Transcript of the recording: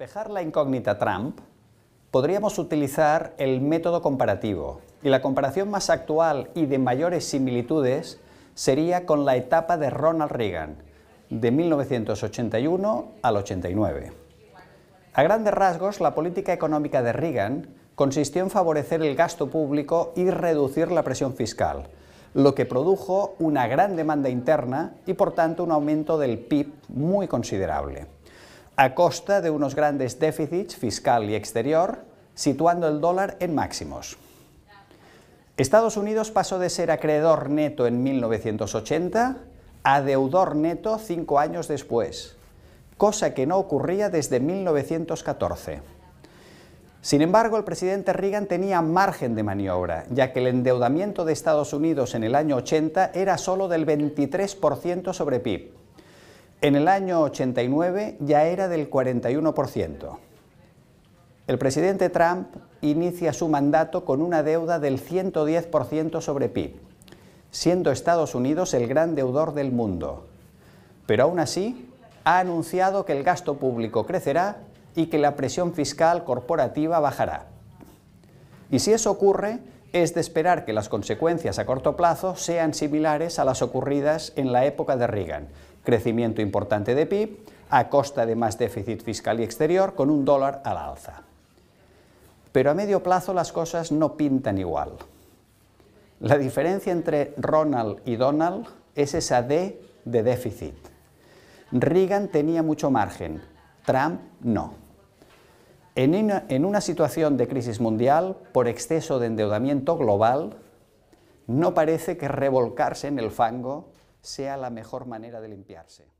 despejar la incógnita Trump, podríamos utilizar el método comparativo. Y la comparación más actual y de mayores similitudes sería con la etapa de Ronald Reagan, de 1981 al 89. A grandes rasgos, la política económica de Reagan consistió en favorecer el gasto público y reducir la presión fiscal, lo que produjo una gran demanda interna y por tanto un aumento del PIB muy considerable a costa de unos grandes déficits fiscal y exterior, situando el dólar en máximos. Estados Unidos pasó de ser acreedor neto en 1980 a deudor neto cinco años después, cosa que no ocurría desde 1914. Sin embargo, el presidente Reagan tenía margen de maniobra, ya que el endeudamiento de Estados Unidos en el año 80 era solo del 23% sobre PIB en el año 89 ya era del 41%. El presidente Trump inicia su mandato con una deuda del 110% sobre PIB, siendo Estados Unidos el gran deudor del mundo. Pero aún así, ha anunciado que el gasto público crecerá y que la presión fiscal corporativa bajará. Y si eso ocurre, es de esperar que las consecuencias a corto plazo sean similares a las ocurridas en la época de Reagan, crecimiento importante de PIB, a costa de más déficit fiscal y exterior, con un dólar a alza. Pero a medio plazo las cosas no pintan igual. La diferencia entre Ronald y Donald es esa D de déficit. Reagan tenía mucho margen, Trump no. En en una, situación de crisis mundial, por exceso de endeudamiento global, no parece que revolcarse en el fango sea la mejor manera de limpiarse.